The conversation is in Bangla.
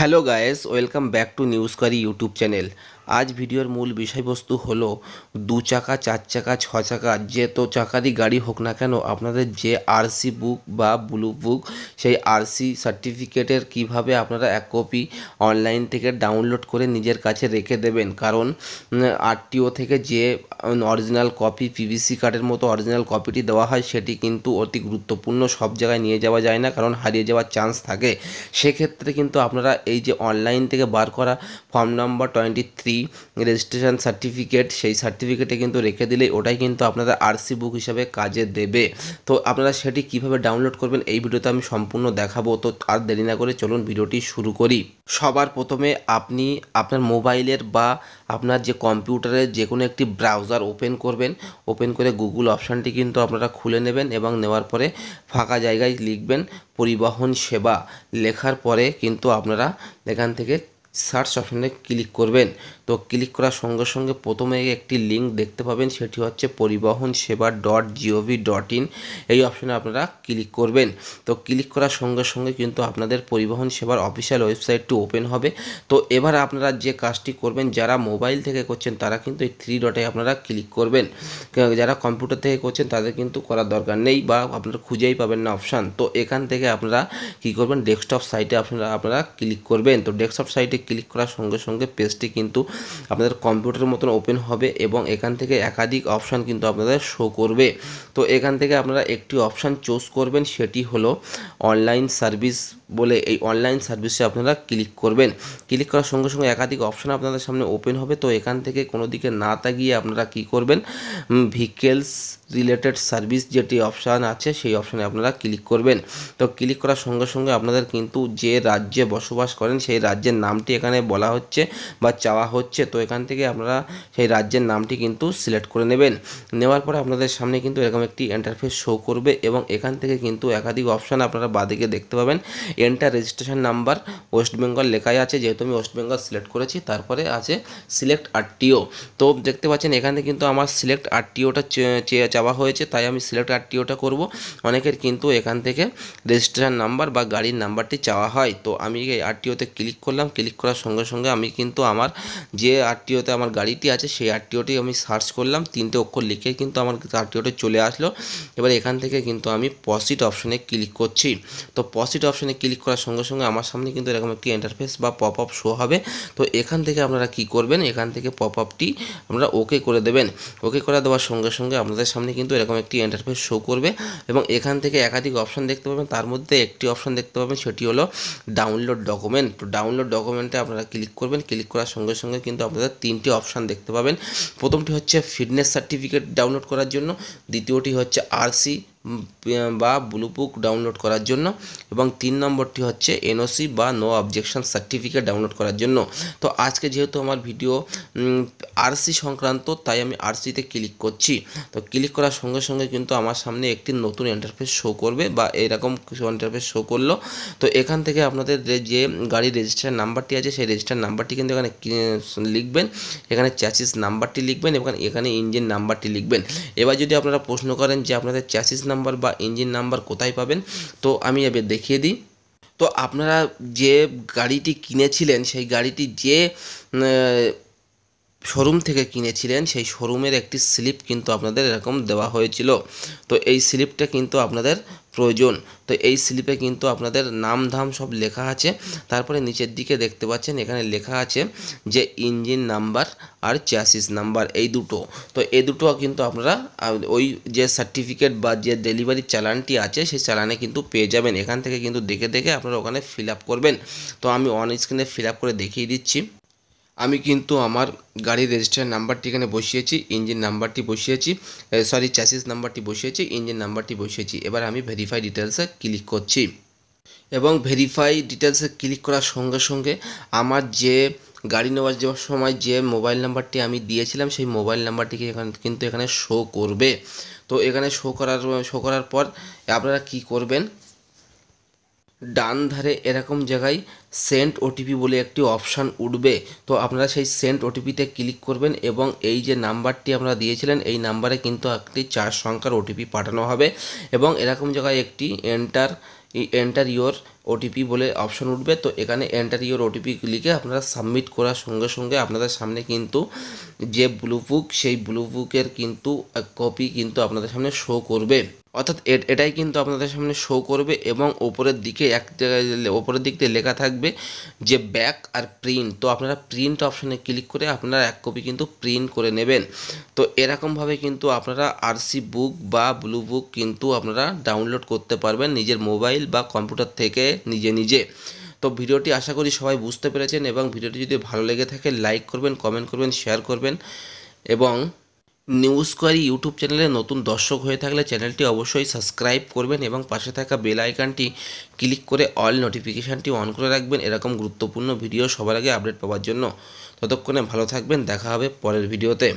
hello guys welcome back to News Curry YouTube channel আজ ভিডিওর মূল বিষয়বস্তু হলো দু চাকা চার চাকা ছ চাকা যে তো চাকারই গাড়ি হোক না কেন আপনাদের যে আরসি বুক বা ব্লু বুক সেই আরসি সার্টিফিকেটের কিভাবে আপনারা এক কপি অনলাইন থেকে ডাউনলোড করে নিজের কাছে রেখে দেবেন কারণ আরটিও থেকে যে অরিজিনাল কপি পিভিসি কার্ডের মতো অরিজিনাল কপিটি দেওয়া হয় সেটি কিন্তু অতি গুরুত্বপূর্ণ সব জায়গায় নিয়ে যাওয়া যায় না কারণ হারিয়ে যাওয়ার চান্স থাকে সেক্ষেত্রে কিন্তু আপনারা এই যে অনলাইন থেকে বার করা ফর্ম নাম্বার টোয়েন্টি থ্রি যেই রেজিস্ট্রেশন সার্টিফিকেট সেই সার্টিফিকেটে কিন্তু রেখে দিলেই ওটাই কিন্তু আপনারা আরসি বুক হিসাবে কাজে দেবে তো আপনারা সেটি কিভাবে ডাউনলোড করবেন এই ভিডিওতে আমি সম্পূর্ণ দেখাবো তো আর দেরি না করে চলুন ভিডিওটি শুরু করি সবার প্রথমে আপনি আপনার মোবাইলের বা আপনার যে কম্পিউটারের যে কোনো একটি ব্রাউজার ওপেন করবেন ওপেন করে গুগল অপশানটি কিন্তু আপনারা খুলে নেবেন এবং নেওয়ার পরে ফাঁকা জায়গায় লিখবেন পরিবহন সেবা লেখার পরে কিন্তু আপনারা এখান থেকে সার্চ অপশানে ক্লিক করবেন তো ক্লিক করার সঙ্গে সঙ্গে প্রথমে একটি লিঙ্ক দেখতে পাবেন সেটি হচ্ছে পরিবহন সেবা ডট জিওভি ডট ইন এই অপশানে আপনারা ক্লিক করবেন তো ক্লিক করার সঙ্গে সঙ্গে কিন্তু আপনাদের পরিবহন সেবার অফিসিয়াল ওয়েবসাইটটি ওপেন হবে তো এবার আপনারা যে কাজটি করবেন যারা মোবাইল থেকে করছেন তারা কিন্তু এই থ্রি ডটে আপনারা ক্লিক করবেন যারা কম্পিউটার থেকে করছেন তাদের কিন্তু করার দরকার নেই বা আপনারা খুঁজেই পাবেন না অপশান তো এখান থেকে আপনারা কি করবেন ডেস্কটপ সাইটে আপনারা আপনারা ক্লিক করবেন তো ডেস্কটপ সাইটে ক্লিক করার সঙ্গে সঙ্গে পেজটি কিন্তু আপনাদের কম্পিউটারের মতন ওপেন হবে এবং এখান থেকে একাধিক অপশান কিন্তু আপনাদের শো করবে তো এখান থেকে আপনারা একটি অপশান চুজ করবেন সেটি হলো অনলাইন সার্ভিস বলে এই অনলাইন সার্ভিসে আপনারা ক্লিক করবেন ক্লিক করার সঙ্গে সঙ্গে একাধিক অপশান আপনাদের সামনে ওপেন হবে তো এখান থেকে কোনো দিকে না তাগিয়ে আপনারা কি করবেন ভিকেলস রিলেটেড সার্ভিস যেটি অপশান আছে সেই অপশানে আপনারা ক্লিক করবেন তো ক্লিক করার সঙ্গে সঙ্গে আপনাদের কিন্তু যে রাজ্যে বসবাস করেন সেই রাজ্যের নামটি এখানে বলা হচ্ছে বা চাওয়া হচ্ছে হচ্ছে তো এখান থেকে আপনারা সেই রাজ্যের নামটি কিন্তু সিলেক্ট করে নেবেন নেওয়ার পরে আপনাদের সামনে কিন্তু এরকম একটি ইন্টারফেস শো করবে এবং এখান থেকে কিন্তু একাধিক অপশান আপনারা বাদিকে দেখতে পাবেন enter registration number West Bengal লেখাই আছে যেহেতু আমি ওয়েস্ট বেঙ্গল সিলেক্ট করেছি তারপরে আছে সিলেক্ট আরটিও তো দেখতে পাচ্ছেন এখানে কিন্তু আমার সিলেক্ট আরটিওটা চাওয়া হয়েছে তাই আমি সিলেক্ট আরটিওটা করব অনেকের কিন্তু এখান থেকে রেজিস্ট্রেশন নাম্বার বা গাড়ির নাম্বারটি চাওয়া হয় তো আমি আরটিওতে ক্লিক করলাম ক্লিক করার সঙ্গে সঙ্গে আমি কিন্তু আমার যে আরটিওতে আমার গাড়িটি আছে সেই আরটিওটি আমি সার্চ করলাম তিনটে অক্ষর লিখে কিন্তু আমার আরটিওটি চলে আসলো এবার এখান থেকে কিন্তু আমি পসিট অপশনে ক্লিক করছি তো পসিট অপশনে ক্লিক করার সঙ্গে সঙ্গে আমার সামনে কিন্তু এরকম একটি ইন্টারফেস বা পপ আপ শো হবে তো এখান থেকে আপনারা কি করবেন এখান থেকে পপ আপটি আপনারা ওকে করে দেবেন ওকে করে দেওয়ার সঙ্গে সঙ্গে আপনাদের সামনে কিন্তু এরকম একটি ইন্টারফেস শো করবে এবং এখান থেকে একাধিক অপশন দেখতে পাবেন তার মধ্যে একটি অপশন দেখতে পাবেন সেটি হলো ডাউনলোড ডকুমেন্ট তো ডাউনলোড ডকুমেন্টে আপনারা ক্লিক করবেন ক্লিক করার সঙ্গে সঙ্গে কিন্তু আপনারা তিনটি অপশান দেখতে পাবেন প্রথমটি হচ্ছে ফিটনেস সার্টিফিকেট ডাউনলোড করার জন্য দ্বিতীয়টি হচ্ছে আরসি বা ব্লুবুক ডাউনলোড করার জন্য এবং তিন নম্বরটি হচ্ছে এনওসি বা নো অবজেকশন সার্টিফিকেট ডাউনলোড করার জন্য তো আজকে যেহেতু আমার ভিডিও আরসি সংক্রান্ত তাই আমি আরসিতে ক্লিক করছি তো ক্লিক করার সঙ্গে সঙ্গে কিন্তু আমার সামনে একটি নতুন ইন্টারফেস শো করবে বা এরকম কিছু ইন্টারফেস শো করলো তো এখান থেকে আপনাদের যে গাড়ির রেজিস্টার নাম্বারটি আছে সেই রেজিস্টার নাম্বারটি কিন্তু এখানে লিখবেন এখানে চ্যাসিস নাম্বারটি লিখবেন এবং এখানে ইঞ্জিন নাম্বারটি লিখবেন এবার যদি আপনারা প্রশ্ন করেন যে আপনাদের চ্যাসিস নাম্বার নাম্বার বা ইঞ্জিন নাম্বার কোথায় পাবেন তো আমি এবার দেখিয়ে দিই তো আপনারা যে গাড়িটি কিনেছিলেন সেই গাড়িটি যে শোরুম থেকে কিনেছিলেন সেই শোরুমের একটি স্লিপ কিন্তু আপনাদের এরকম দেওয়া হয়েছিল তো এই স্লিপটা কিন্তু আপনাদের প্রয়োজন তো এই স্লিপে কিন্তু আপনাদের নাম ধাম সব লেখা আছে তারপরে নিচের দিকে দেখতে পাচ্ছেন এখানে লেখা আছে যে ইঞ্জিন নাম্বার আর চ্যাসিস নাম্বার এই দুটো তো এই দুটো কিন্তু আপনারা ওই যে সার্টিফিকেট বা যে ডেলিভারি চালানটি আছে সেই চালানে কিন্তু পেয়ে যাবেন এখান থেকে কিন্তু দেখে দেখে আপনারা ওখানে ফিল করবেন তো আমি অন স্ক্রিনে ফিল করে দেখিয়ে দিচ্ছি আমি কিন্তু আমার গাড়ির রেজিস্ট্রার নাম্বারটি এখানে বসিয়েছি ইঞ্জিন নাম্বারটি বসিয়েছি সরি চ্যাসিস নাম্বারটি বসিয়েছি ইঞ্জিন নাম্বারটি বসিয়েছি এবার আমি ভেরিফাই ডিটেলসে ক্লিক করছি এবং ভেরিফাই ডিটেলসে ক্লিক করার সঙ্গে সঙ্গে আমার যে গাড়ি নেওয়ার যাওয়ার সময় যে মোবাইল নাম্বারটি আমি দিয়েছিলাম সেই মোবাইল নাম্বারটিকে এখানে কিন্তু এখানে শো করবে তো এখানে শো করার শো করার পর আপনারা কি করবেন ডান ধারে এরকম জায়গায় সেন্ট ওটিপি বলে একটি অপশান উঠবে তো আপনারা সেই সেন্ট ওটিপিতে ক্লিক করবেন এবং এই যে নাম্বারটি আমরা দিয়েছিলেন এই নাম্বারে কিন্তু একটি চার সংখ্যার ওটিপি পাঠানো হবে এবং এরকম জায়গায় একটি এন্টার এন্টার ইয়োর ওটিপি বলে অপশন উঠবে তো এখানে এন্টার ইউর ওটিপি লিখে আপনারা সাবমিট করার সঙ্গে সঙ্গে আপনাদের সামনে কিন্তু যে ব্লু বুক সেই ব্লু বুকের কিন্তু কপি কিন্তু আপনাদের সামনে শো করবে অর্থাৎ এটাই কিন্তু আপনাদের সামনে শো করবে এবং ওপরের দিকে এক জায়গায় ওপরের দিক দিয়ে লেখা থাকবে যে ব্যাক আর প্রিন্ট তো আপনারা প্রিন্ট অপশানে ক্লিক করে আপনারা এক কপি কিন্তু প্রিন্ট করে নেবেন তো এরকমভাবে কিন্তু আপনারা আরসি বুক বা ব্লু বুক কিন্তু আপনারা ডাউনলোড করতে পারবেন নিজের মোবাইল বা কম্পিউটার থেকে নিজে নিজে তো ভিডিওটি আশা করি সবাই বুঝতে পেরেছেন এবং ভিডিওটি যদি ভালো লেগে থাকে লাইক করবেন কমেন্ট করবেন শেয়ার করবেন এবং নিউজ কোয়ারি ইউটিউব চ্যানেলে নতুন দর্শক হয়ে থাকলে চ্যানেলটি অবশ্যই সাবস্ক্রাইব করবেন এবং পাশে থাকা বেল আইকনটি ক্লিক করে অল নোটিফিকেশানটি অন করে রাখবেন এরকম গুরুত্বপূর্ণ ভিডিও সবার আগে আপডেট পাওয়ার জন্য ততক্ষণে ভালো থাকবেন দেখা হবে পরের ভিডিওতে